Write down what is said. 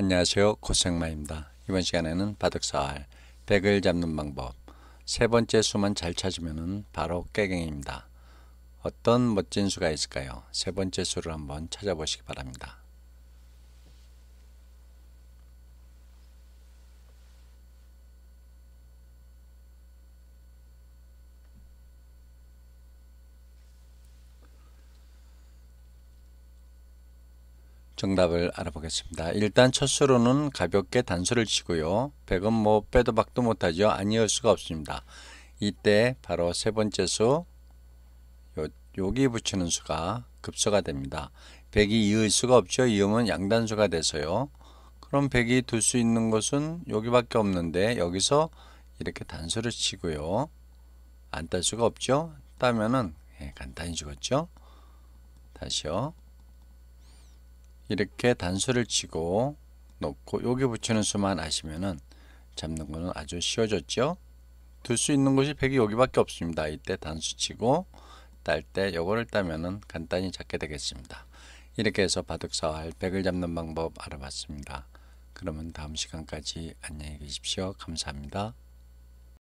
안녕하세요. 고생마입니다. 이번 시간에는 바둑살, 백을 잡는 방법, 세 번째 수만 잘 찾으면 바로 깨갱입니다. 어떤 멋진 수가 있을까요? 세 번째 수를 한번 찾아보시기 바랍니다. 정답을 알아보겠습니다. 일단 첫 수로는 가볍게 단수를 치고요. 100은 뭐 빼도 박도 못하죠. 아니올 수가 없습니다. 이때 바로 세 번째 수 요, 여기 붙이는 수가 급수가 됩니다. 100이 이을 수가 없죠. 이음은 양단수가 돼서요. 그럼 100이 둘 수 있는 것은 여기밖에 없는데 여기서 이렇게 단수를 치고요. 안 딸 수가 없죠. 따면은 예, 간단히 죽었죠. 다시요. 이렇게 단수를 치고 놓고 여기 붙이는 수만 아시면은 잡는 거는 아주 쉬워졌죠. 둘 수 있는 곳이 100이 여기밖에 없습니다. 이때 단수 치고 딸 때 요거를 따면은 간단히 잡게 되겠습니다. 이렇게 해서 바둑사활 100을 잡는 방법 알아봤습니다. 그러면 다음 시간까지 안녕히 계십시오. 감사합니다.